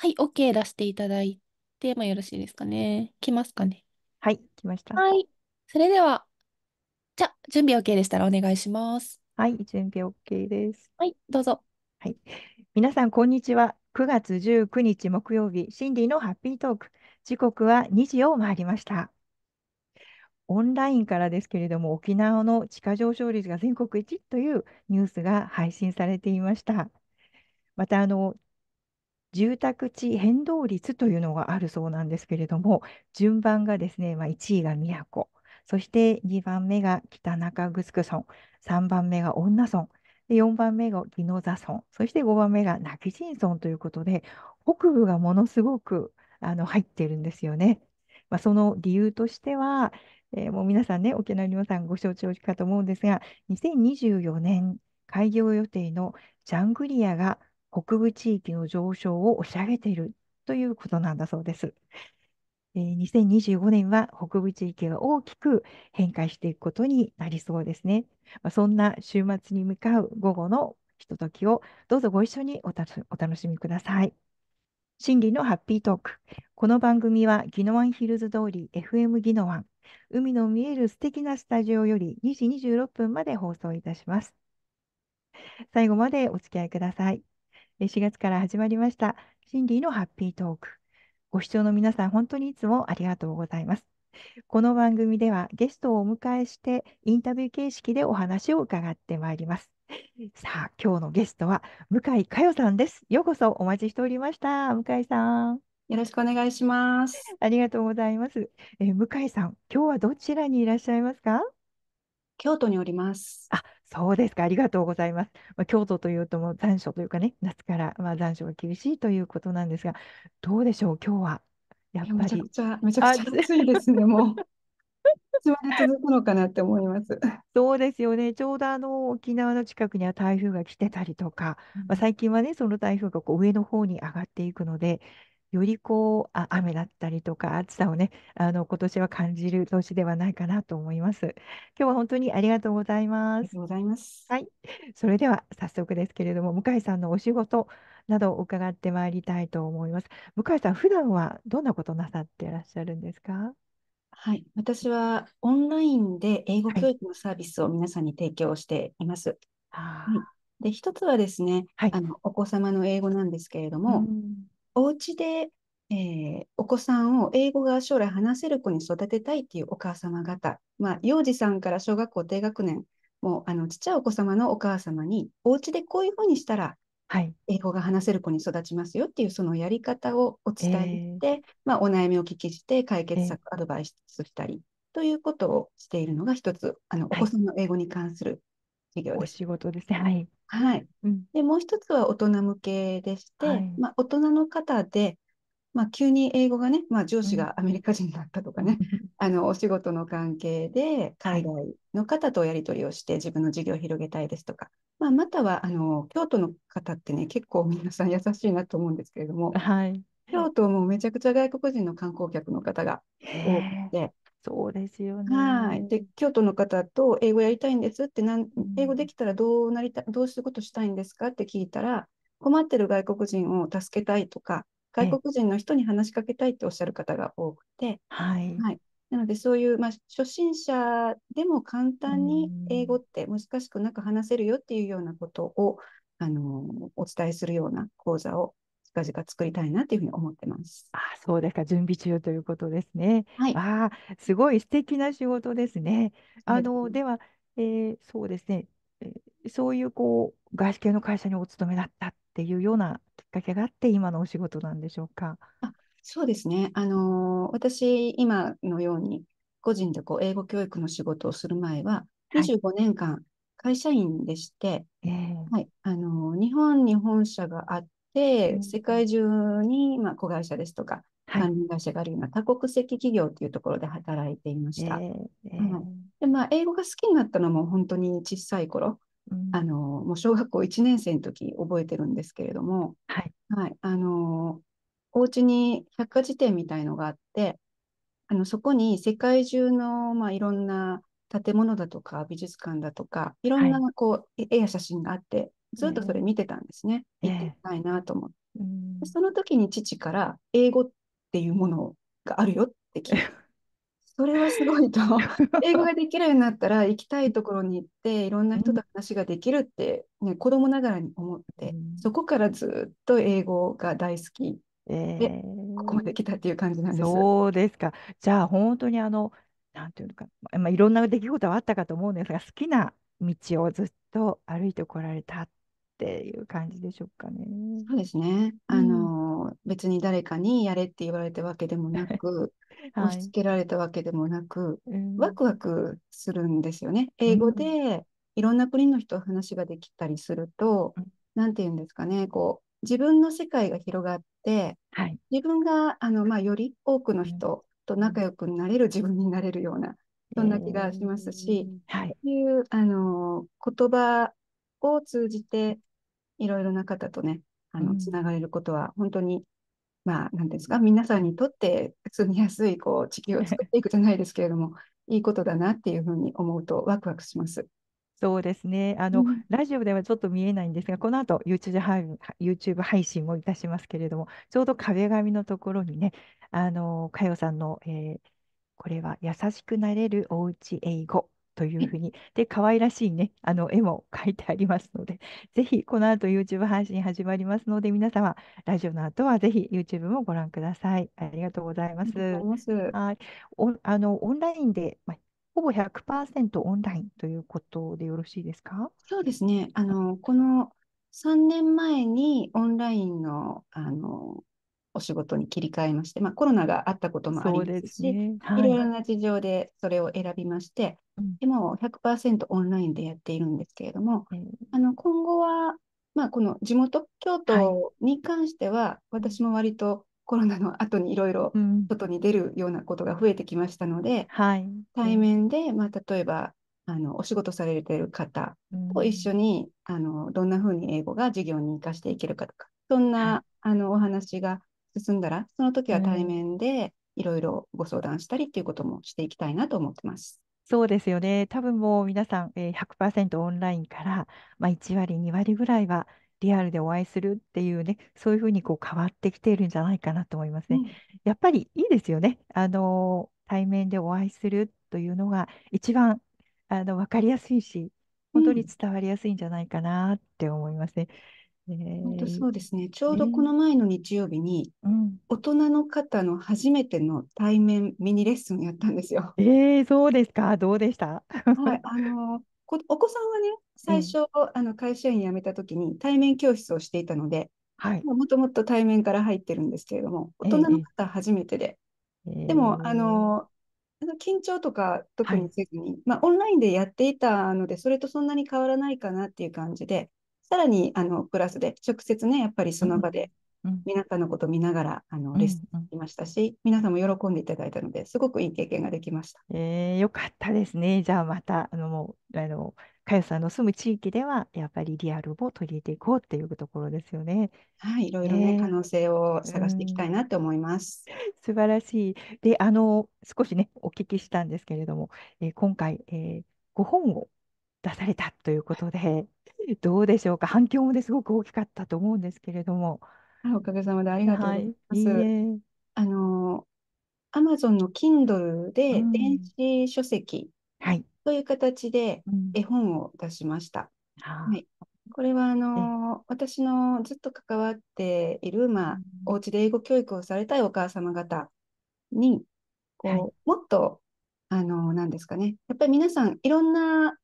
はい、OK 出していただいてもよろしいですかね。来ますかね。はい、来ました。はい。それでは、じゃあ、準備 OK でしたらお願いします。はい、準備 OK です。はい、どうぞ。はい。皆さん、こんにちは。9月19日木曜日、シンディのハッピートーク。時刻は2時を回りました。オンラインからですけれども、沖縄の地価上昇率が全国一というニュースが配信されていました。また、あの、住宅地変動率というのがあるそうなんですけれども、順番がですね、まあ、1位が宮古、そして2番目が北中城村、3番目が女村、4番目が宜野座村、そして5番目が泣き村ということで、北部がものすごくあの入ってるんですよね。まあ、その理由としては、えー、もう皆さんね、沖縄の皆さんご承知おきかと思うんですが、2024年開業予定のジャングリアが北部地域の上昇を押し上げているということなんだそうです。2025年は北部地域が大きく変化していくことになりそうですね。まあ、そんな週末に向かう午後のひとときをどうぞご一緒にお楽しみください。心理のハッピートーク。この番組はギノワンヒルズ通り FM ギノワン、海の見える素敵なスタジオより2時26分まで放送いたします。最後までお付き合いください。4月から始まりました、シンディのハッピートーク。ご視聴の皆さん、本当にいつもありがとうございます。この番組ではゲストをお迎えして、インタビュー形式でお話を伺ってまいります。さあ、今日のゲストは、向井佳代さんです。ようこそお待ちしておりました。向井さん。よろしくお願いします。ありがとうございます。え向井さん、今日はどちらにいらっしゃいますか京都におります。あ、そうですか、ありがとうございます。まあ、京都というともう残暑というかね、夏からまあ残暑が厳しいということなんですが、どうでしょう、今日は。やっぱり。めちゃくちゃ、めちゃくちゃ暑いですね、もう。いつ続くのかなって思います。そうですよね。ちょうどあの沖縄の近くには台風が来てたりとか、うん、まあ、最近はね、その台風がこう上の方に上がっていくので、よりこうあ雨だったりとか暑さをねあの今年は感じる年ではないかなと思います。今日は本当にありがとうございます。ありがとうございます。はい、それでは早速ですけれども向井さんのお仕事などを伺ってまいりたいと思います。向井さん普段はどんなことなさっていらっしゃるんですか。はい、私はオンラインで英語教育のサービスを皆さんに提供しています。はい、はで、一つはですね、はい、あの、お子様の英語なんですけれども、お家で、えー、お子さんを英語が将来話せる子に育てたいっていうお母様方、まあ、幼児さんから小学校低学年、もうあのちっちゃいお子様のお母様に、お家でこういうふうにしたら、英語が話せる子に育ちますよっていうそのやり方をお伝えして、まあ、お悩みを聞きして解決策、アドバイスしたりということをしているのが一つあの、お子さんの英語に関する授業です。はい、お仕事ですね、はいはい。で、もう一つは大人向けでして、はい、まあ、大人の方で、まあ、急に英語がね、まあ、上司がアメリカ人だったとかね、うん、あのお仕事の関係で海外の方とやり取りをして自分の事業を広げたいですとか、まあ、またはあの京都の方ってね結構皆さん優しいなと思うんですけれども、はい、京都もめちゃくちゃ外国人の観光客の方が多くてそうですよね。はい。で、京都の方と英語やりたいんですってなん、英語できたらどうなりた、どうすることしたいんですかって聞いたら、困ってる外国人を助けたいとか、外国人の人に話しかけたいっておっしゃる方が多くて、はい。はい、なので、そういう、まあ、初心者でも簡単に英語って難しくなく話せるよっていうようなことを、あの、お伝えするような講座を近々作りたいなというふうに思ってます。あそうですか、準備中ということですね。はい、あすごい素敵な仕事ですね。あの、はい、では、えー、そうですね、えー、そういうこう外資系の会社にお勤めだったっていうようなきっかけがあって、今のお仕事なんでしょうか。あそうですね、あのー、私、今のように、個人でこう英語教育の仕事をする前は、25年間、会社員でして、えー、はい、あの日本に本社があっ、うん、世界中に、まあ、子会社ですとか、はい、関連会社があるような多国籍企業というところで働いていました。えーえー、はいでまあ、英語が好きになったのも本当に小さい頃、うん、あのもう小学校1年生の時覚えてるんですけれども、はい、はい、あのお家に百科事典みたいのがあってあのそこに世界中の、まあ、いろんな建物だとか美術館だとかいろんなこう、はい、絵や写真があってずっとそれ見てたんですね。え行ってみたいなと思って、えー、その時に父から英語っていうものがあるよって聞いて。それはすごいと 英語ができるようになったら行きたいところに行っていろんな人と話ができるって、ね、子供ながらに思って、そこからずっと英語が大好きで、えー、ここまで来たっていう感じなんです。そうですかじゃあ本当にあのなんていうのか、まあ、いろんな出来事はあったかと思うんですが好きな道をずっと歩いてこられたっっていう感じでしょうかね。そうですね。あの、うん、別に誰かにやれって言われたわけでもなく、はい、押し付けられたわけでもなく、うん、ワクワクするんですよね。英語でいろんな国の人話ができたりすると、何、うん、て言うんですかね、こう自分の世界が広がって、はい、自分があの、まあ、より多くの人と仲良くなれる自分になれるような。そんな気がしますし、えー、はい、いうあの言葉を通じていろいろな方とね、あの、つながれることは、本当に、まあ、なんですか、皆さんにとって住みやすい、こう、地球を作っていくじゃないですけれども、いいことだなっていうふうに思うと、ワクワクします。そうですね。あの、うん、ラジオではちょっと見えないんですが、この後 YouTube 配 YouTube 配信もいたしますけれども、ちょうど壁紙のところにね、あの、かよさんの、えー、これは優しくなれるおうち英語というふうに、で、可愛らしいね、あの絵も書いてありますので、ぜひこの後 YouTube 配信始まりますので、皆様、ラジオの後はぜひ YouTube もご覧ください。ありがとうございます。はいおあのオンラインで、まあほぼ100%オンラインということでよろしいですかそうですね。あの、この3年前にオンラインのあのお仕事に切り替えまして、まあ、コロナがあったこともありますし、ねはい、いろいろな事情でそれを選びまして、うん、でも100%オンラインでやっているんですけれども、うん、あの今後は、まあ、この地元京都に関しては、はい、私も割とコロナの後にいろいろ外に出るようなことが増えてきましたので、うんはい、対面で、まあ、例えばあのお仕事されている方と一緒に、あのどんなふうに英語が授業に生かしていけるかとかそんな、あのお話が進んだら、その時は対面でいろいろご相談したりっていうこともしていきたいなと思ってます。そうですよね。多分もう皆さん、えー、100%オンラインから、まあ、1割、2割ぐらいはリアルでお会いするっていうね、そういうふうにこう変わってきているんじゃないかなと思いますね。うん、やっぱりいいですよね。あのー、対面でお会いするというのが一番あの分かりやすいし、本当に伝わりやすいんじゃないかなって思いますね。うん本当そうですね。ちょうどこの前の日曜日に、うん、大人の方の初めての対面ミニレッスンやったんですよ。えー、そうですか。どうでしたはい、あのこお子さんはね、最初、うん、あの会社員辞めた時に対面教室をしていたので、はい、もともと対面から入ってるんですけれども、大人の方初めてで。えー、でも、あの、緊張とか特にせずに、はい、まあ、オンラインでやっていたので、それとそんなに変わらないかなっていう感じで、さらにあのプラスで直接ねやっぱりその場で皆さんのことを見ながら、あのレッスンしましたし、皆さんも喜んでいただいたのですごくいい経験ができました。えー、よかったですね。じゃあまたあのもうあのかよさんの住む地域ではやっぱりリアルを取り入れていこうっていうところですよね。はい、いろいろね、えー、可能性を探していきたいなと思います。素晴らしい。で、あの少しねお聞きしたんですけれども、えー、今回、えー、ご本を出されたということで、どうでしょうか、反響もね、すごく大きかったと思うんですけれども。はい、おかげさまでありがとうございます。はい、いいあの、アマゾンの Kindle で電子書籍という形で絵本を出しました。はい、これはあの私のずっと関わっている、まあ、お家で英語教育をされたいお母様方にこう、はい、もっとあのなんですかねやっぱり皆さんいろんな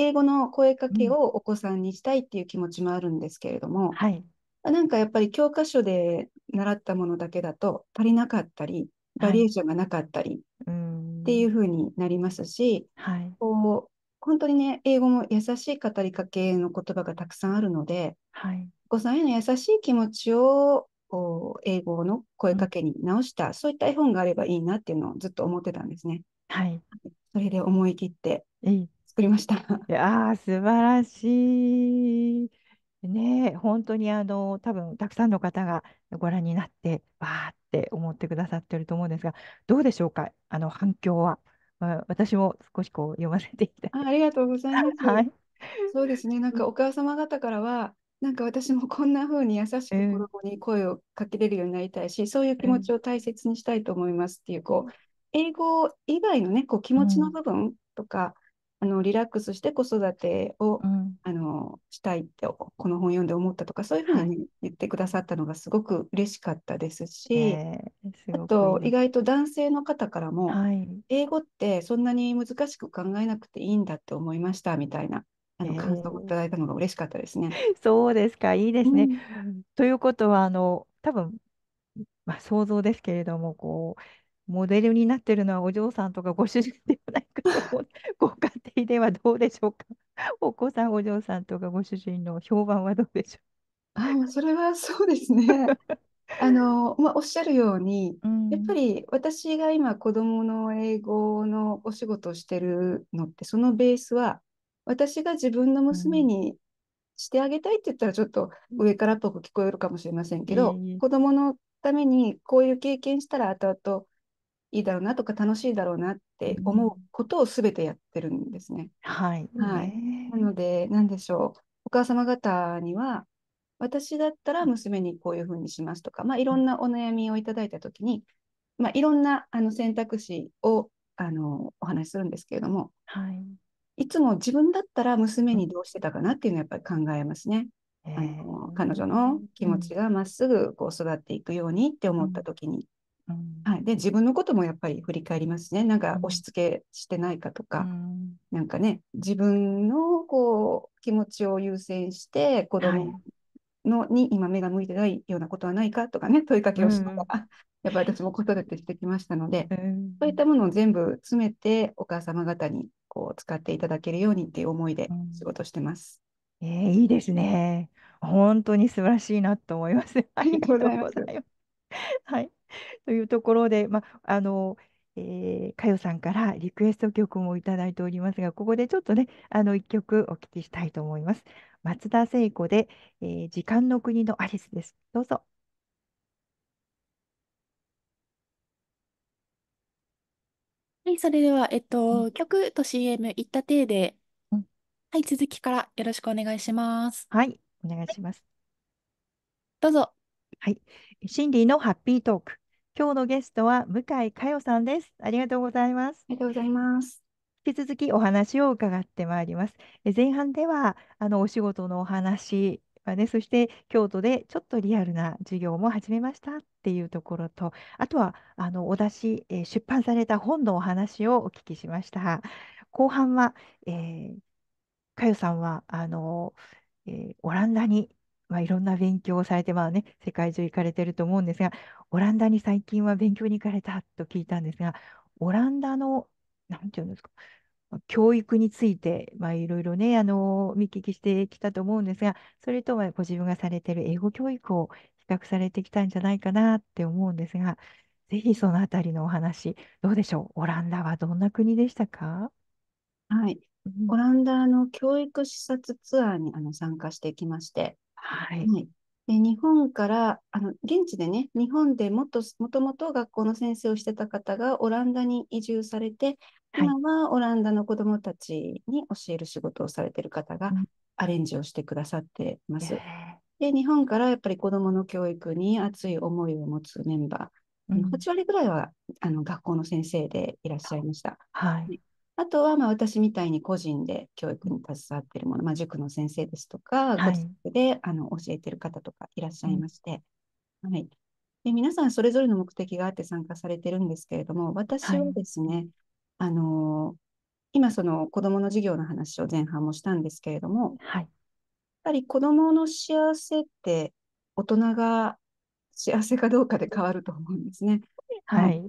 英語の声かけをお子さんにしたいっていう気持ちもあるんですけれども、はい、なんかやっぱり教科書で習ったものだけだと足りなかったりバリエーションがなかったりっていう風になりますし、はい、こう本当にね英語も優しい語りかけの言葉がたくさんあるので、はい、お子さんへの優しい気持ちを英語の声かけに直した、うん、そういった絵本があればいいなっていうのをずっと思ってたんですね。はい、それで思い切って、作りました。いやー、素晴らしい。ね本当にあの、多分たくさんの方がご覧になって、わーって思ってくださってると思うんですが、どうでしょうか、あの反響は。まあ、私も少しこう読ませていただあ、ありがとうございます。はい。そうですね、なんかお母様方からは、なんか私もこんな風に優しく子供に声をかけれるようになりたいし、そういう気持ちを大切にしたいと思いますっていう、こう、英語以外のね、こう気持ちの部分とか、あのリラックスして子育てを、うん、あのしたいってこの本読んで思ったとかそういうふうに言ってくださったのがすごく嬉しかったですし、えー、すあと意外と男性の方からも、はい、英語ってそんなに難しく考えなくていいんだって思いましたみたいな。あの感想をいただいたのが嬉しかったですね。えー、そうですか、いいですね。うん、ということは、あの多分まあ、想像ですけれどもこうモデルになってるのはお嬢さんとかご主人ではないかと ご家庭ではどうでしょうか。お子さん、お嬢さんとかご主人の評判はどうでしょああ、それはそうですね。あの、まあ、おっしゃるように、やっぱり私が今子供の英語のお仕事をしてるのって、そのベースは、私が自分の娘にしてあげたいって言ったらちょっと上からっぽく聞こえるかもしれませんけど、子供のためにこういう経験したら後々いいだろうなとか楽しいだろうなって思うことをすべてやってるんですね。はい、はい、なので何でしょうお母様方には私だったら娘にこういうふうにしますとか、まあ、いろんなお悩みをいただいた時に、まあ、いろんなあの選択肢をあのお話しするんですけれども、はい、いつも自分だったら娘にどうしてたかなっていうのはやっぱり考えますね。あの彼女の気持ちがまっすぐこう育っていくようにって思った時に、うん、はい、で自分のこともやっぱり振り返りますねなんか押し付けしてないかとか、うん、なんかね自分のこう気持ちを優先して子供のに今目が向いてないようなことはないかとかね問いかけをしながら、うん、やっぱり私も子育てしてきましたので、うん、そういったものを全部詰めてお母様方にこう使っていただけるようにっていう思いで仕事してます。えー、いいですね。本当に素晴らしいなと思います。ありがとうございます。はい。というところで、まあ、あの、えー、かよさんからリクエスト曲もいただいておりますが、ここでちょっとね、あの1曲お聞きしたいと思います。松田聖子で、えー、時間の国のアリスです。どうぞ。はい、それでは、えっと、うん、曲と CM 行った体で、うん、はい、続きからよろしくお願いします。はい、お願いします。どうぞ。はい。シンディのハッピートーク。今日のゲストは向井佳代さんです。ありがとうございます。ありがとうございます。引き続きお話を伺ってまいります。え前半ではあのお仕事のお話はね、そして京都でちょっとリアルな授業も始めましたっていうところと、あとはあのお出し、え出版された本のお話をお聞きしました。後半は、えー、かよさんはあの、えー、オランダにまあ、いろんな勉強をされて、まあね、世界中行かれてると思うんですが、オランダに最近は勉強に行かれたと聞いたんですが、オランダの、なんていうんですか、教育について、まあ、いろいろね、あの、見聞きしてきたと思うんですが、それとはご自分がされてる英語教育を比較されてきたんじゃないかなって思うんですが、ぜひそのあたりのお話、どうでしょうオランダはどんな国でしたかはい。オランダの教育視察ツアーにあの参加してきまして、はい。はいで日本からあの現地でね日本でもっともともと学校の先生をしてた方がオランダに移住されて、はい、今はオランダの子どもたちに教える仕事をされてる方がアレンジをしてくださってます。うん、で日本からやっぱり子どもの教育に熱い思いを持つメンバー、うん、8割ぐらいはあの学校の先生でいらっしゃいました。はい、あとはまあ私みたいに個人で教育に携わっているもの、まあ、塾の先生ですとか、ご自宅であの教えている方とかいらっしゃいまして、はい、で皆さんそれぞれの目的があって参加されてるんですけれども私はですね、はい、あの今その子どもの授業の話を前半もしたんですけれども、はい、やっぱり子どもの幸せって大人が幸せかどうかで変わると思うんですね。はい、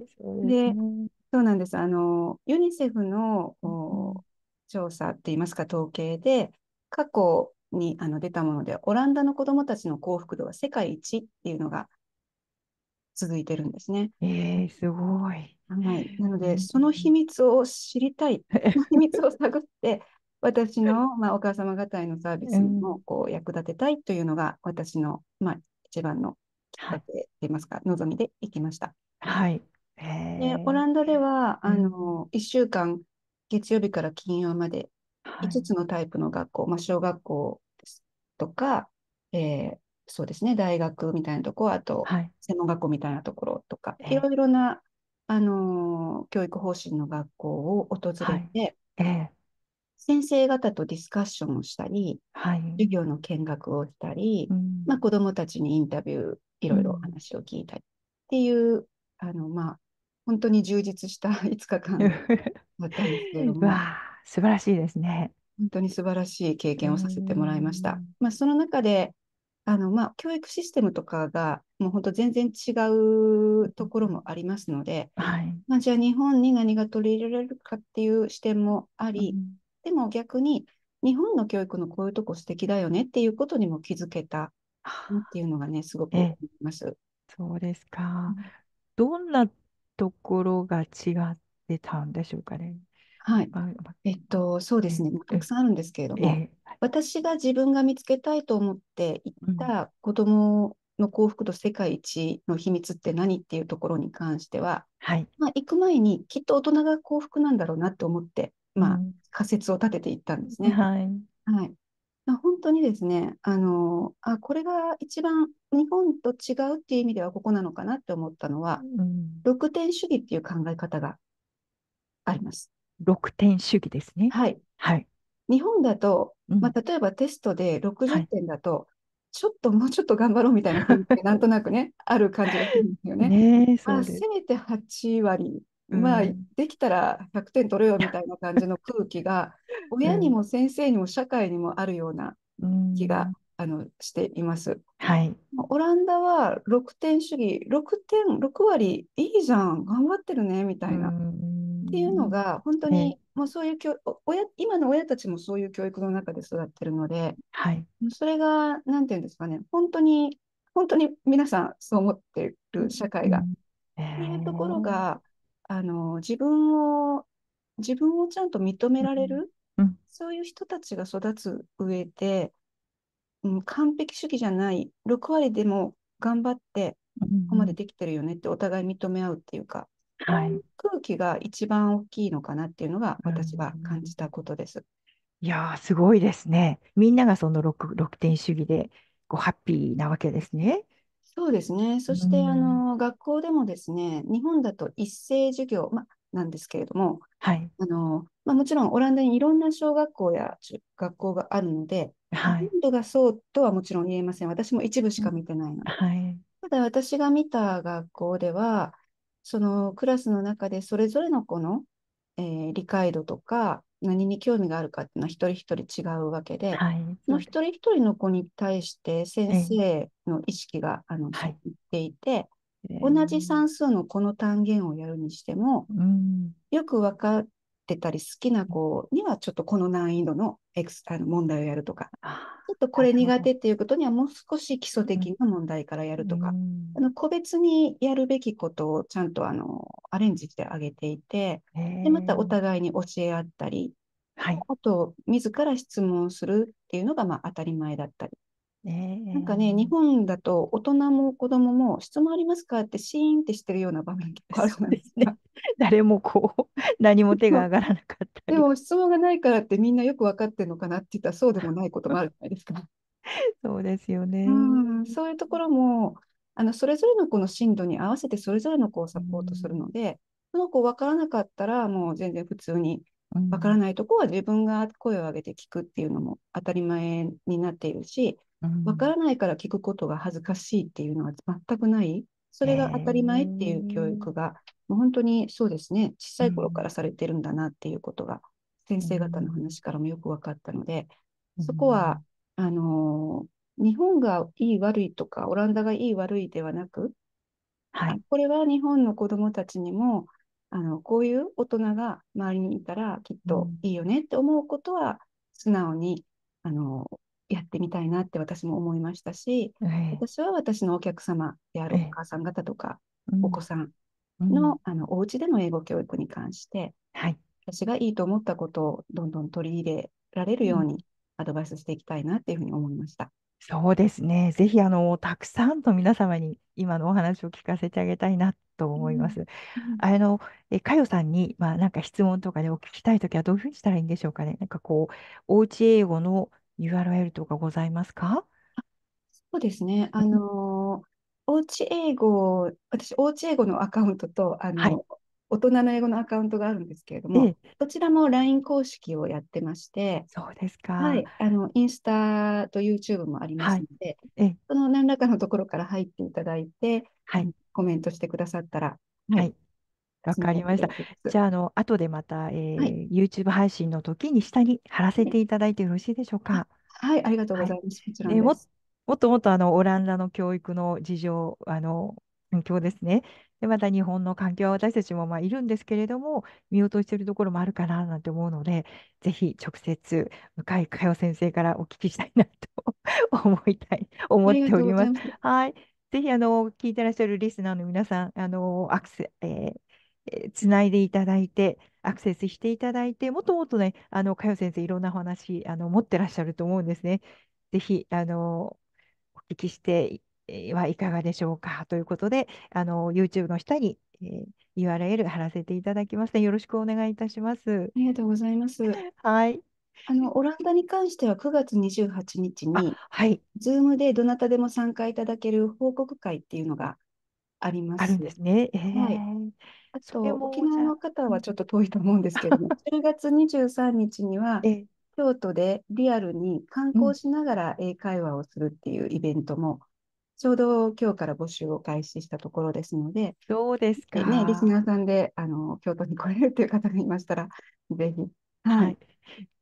で、ね、そうなんです。あの、ユニセフの、うん調査っていいますか、統計で、過去にあの出たもので、オランダの子どもたちの幸福度は世界一っていうのが続いてるんですね。えー、すごい。はい、なので、その秘密を知りたい、その秘密を探って、私の、まあ、お母様方へのサービスにもこう役立てたいというのが、私の、まあ、一番の、かけといいますか、望みでいきました。はい。で、オランダでは、あの、1週間、月曜日から金曜まで、5つのタイプの学校、まあ、小学校とか、えー、そうですね、大学みたいなとこあと、専門学校みたいなところとか、い、ろいろな、あのー、教育方針の学校を訪れて、先生方とディスカッションをしたり、授業の見学をしたり、まあ、子どもたちにインタビュー、いろいろ話を聞いたりっていう、あの、まあ、本当に充実した5日間だったんですけれども。わ素晴らしいですね。本当に素晴らしい経験をさせてもらいました。まあ、その中であの、まあ、教育システムとかがもう本当全然違うところもありますので、はい、まあ、じゃあ日本に何が取り入れられるかっていう視点もあり、うん、でも逆に日本の教育のこういうとこ素敵だよねっていうことにも気づけたっていうのがねすごく思います。そうですか。どんなところが違ってたんでしょうかね。はい、えっと、そうですね、たくさんあるんですけれども、えー、私が自分が見つけたいと思って行った子どもの幸福度世界一の秘密って何っていうところに関しては、はい、まあ、行く前にきっと大人が幸福なんだろうなと思って、まあ、仮説を立てていったんですね。うん、はい、はい、あ本当にですね、あのあこれが一番日本と違うっていう意味ではここなのかなって思ったのは、うん、6点主義っていう考え方があります。6点主義ですね。はい。はい、日本だと、まあ、例えばテストで60点だと、うんはいちょっともうちょっと頑張ろうみたいな感じなんとなくね、ある感じがするんですよね。ねまあ、せめて8割まあできたら100点取れよみたいな感じの空気が 親にも先生にも社会にもあるような気が、あのしています、はい。オランダは6点主義6点6割いいじゃん頑張ってるねみたいな、っていうのが本当に、もうそういう教親今の親たちもそういう教育の中で育ってるので、はい、それが何て言うんですかね本当に本当に皆さんそう思ってる社会が。っていうところがあの、自分を、自分をちゃんと認められる、うん、そういう人たちが育つ上で、うん、完璧主義じゃない、6割でも頑張って、ここまでできてるよねってお互い認め合うっていうか、はい、空気が一番大きいのかなっていうのが私は感じたことです。いやすごいですね。みんながその 6, 6点主義でこうハッピーなわけですね。そうですね。そして、うん、あの、学校でもですね、日本だと一斉授業、ま、なんですけれども、はい。あの、まもちろんオランダにいろんな小学校や学校があるので、はい。全部がそうとはもちろん言えません。私も一部しか見てないので。はい。ただ、私が見た学校では、そのクラスの中でそれぞれの子の、えー、理解度とか、何に興味があるかっていうのは一人一人違うわけで、はい、その一人一人の子に対して先生の意識が、あの、い、っていて、同じ算数のこの単元をやるにしても、うん、よく分かっってたり、好きな子にはちょっとこの難易度のエクスあの問題をやるとか、ちょっとこれ苦手っていうことにはもう少し基礎的な問題からやるとか、うん、あの個別にやるべきことをちゃんとあのアレンジしてあげていて、でまたお互いに教え合ったり、はい、あと自ら質問するっていうのがまあ当たり前だったり。なんかね、日本だと大人も子供も質問ありますかってシーンってしてるような場面結構あるんですね。誰もこう 何も手が上がらなかったでも質問がないからってみんなよく分かってるのかなって言ったらそうでもないこともあるじゃないですか。そうですよね、うん、そういうところもあのそれぞれの子の進度に合わせてそれぞれの子をサポートするので、うん、その子分からなかったらもう全然普通に分からないとこは自分が声を上げて聞くっていうのも当たり前になっているし、分からないから聞くことが恥ずかしいっていうのは全くないそれが当たり前っていう教育がもう本当にそうですね、小さい頃からされてるんだなっていうことが、先生方の話からもよく分かったので、そこは、あのー、日本がいい悪いとか、オランダがいい悪いではなく、はい、これは日本の子どもたちにもあのこういう大人が周りにいたらきっといいよねって思うことは素直にあのやってみたいなって私も思いましたし、私は私のお客様であるお母さん方とか、お子さんのうん、あのお家での英語教育に関して、はい、私がいいと思ったことをどんどん取り入れられるようにアドバイスしていきたいなっていうふうに思いました。そうですね。ぜひあのたくさんの皆様に今のお話を聞かせてあげたいなと思います。うん、あのえかさんにまあなんか質問とかでお聞きたいときはどういうふうにしたらいいんでしょうかね。なんかこうおうち英語の URL とかございますか？そうですね。あのー、おうち英語、私、おうち英語のアカウントと、あの、はい、大人の英語のアカウントがあるんですけれども、ええ、どちらも LINE 公式をやってまして、そうですか。はい、あのインスタと YouTube もありますので、はい、その何らかのところから入っていただいて、はい、コメントしてくださったら、はい、わかりました。じゃあ、あの後でまた、えーはい、YouTube 配信の時に下に貼らせていただいてよろしいでしょうか。はい、ありがとうございます。えー、ももっともっとあのオランダの教育の事情、あの環境ですね。で、また日本の環境は私たちもまあいるんですけれども、見落としているところもあるかななんて思うので、ぜひ直接、向井佳代先生からお聞きしたいなと 思いたい、思っております。ますはい。ぜひ、あの、聞いてらっしゃるリスナーの皆さん、あの、アクセ、えーつないでいただいて、アクセスしていただいて、もっともっとね、あの、佳代先生、いろんなお話、あの、持ってらっしゃると思うんですね。ぜひ、あの、きしてはいかがでしょうかということで、あの YouTube の下に、えー、URL 貼らせていただきますね。よろしくお願いいたします。ありがとうございます。はい。あのオランダに関しては9月28日に、はい、Zoom でどなたでも参加いただける報告会っていうのがあります。あるんですね。えー、はい。あと沖縄の方はちょっと遠いと思うんですけども、10月23日には、え京都でリアルに観光しながら英会話をするっていうイベントも、ちょうど今日から募集を開始したところですので、どうですか。ね、リスナーさんであの京都に来れるという方がいましたら、ぜひ。はい、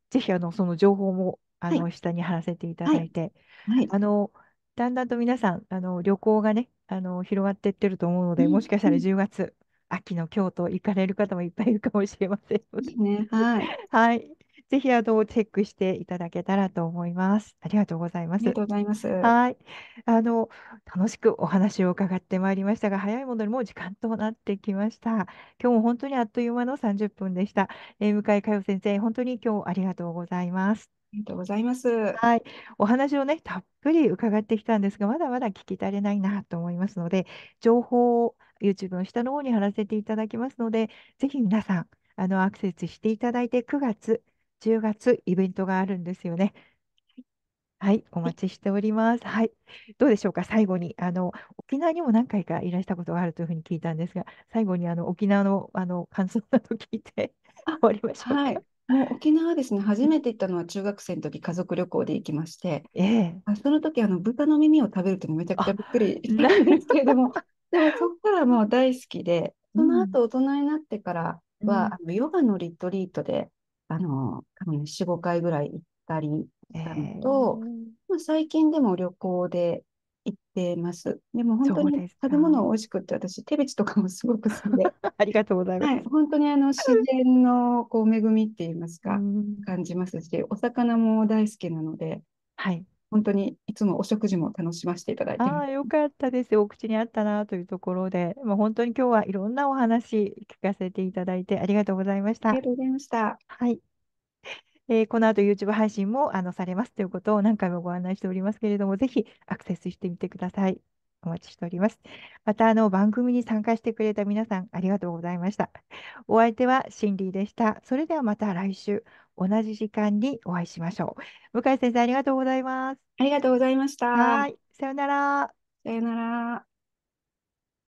ぜひあのその情報もあの、はい、下に貼らせていただいて、はい、あのだんだんと皆さんあの旅行がねあの広がっていってると思うので、もしかしたら10月、秋の京都行かれる方もいっぱいいるかもしれません。ね、はい、はいぜひあのチェックしていただけたらと思います。ありがとうございます。ありがとうございます。はい。あの、楽しくお話を伺ってまいりましたが、早いものにもう時間となってきました。今日も本当にあっという間の30分でした。え向井佳代先生、本当に今日ありがとうございます。ありがとうございます。はい。お話をね、たっぷり伺ってきたんですが、まだまだ聞き足りないなと思いますので、情報を YouTube の下の方に貼らせていただきますので、ぜひ皆さん、あの、アクセスしていただいて、9月10月イベントがあるんですよね。はい、お待ちしております。はい、どうでしょうか、最後にあの沖縄にも何回かいらしたことがあるというふうに聞いたんですが、最後にあの沖縄のあの感想など聞いて 終わりましょうはい、もう沖縄ですね、初めて行ったのは中学生の時家族旅行で行きまして、ええ、その時あの豚の耳を食べるとめちゃくちゃびっくりなんですけれども、でもそこからもう大好きで、その後大人になってからは、うん、あのヨガのリトリートであの、4、5回ぐらい行ったりしたのと、えー、まあ、最近でも旅行で行ってます。でも本当に食べ物美味しくて、私、手口とかもすごく好きで。ありがとうございます。はい、本当にあの自然のこう恵みって言いますか、感じますし、お魚も大好きなので、はい、本当にいつもお食事も楽しませていただいてああ、よかったです。お口に合ったなというところで、まあ、本当に今日はいろんなお話聞かせていただいてありがとうございましあた。りがとうございました。はい。えーこの後 YouTube 配信もあのされますということを何回もご案内しておりますけれども、ぜひアクセスしてみてください。お待ちしております。また、あの、番組に参加してくれた皆さん、ありがとうございました。お相手はシンリーでした。それではまた来週、同じ時間にお会いしましょう。向井先生、ありがとうございます。ありがとうございました。はい。さよなら。さよなら。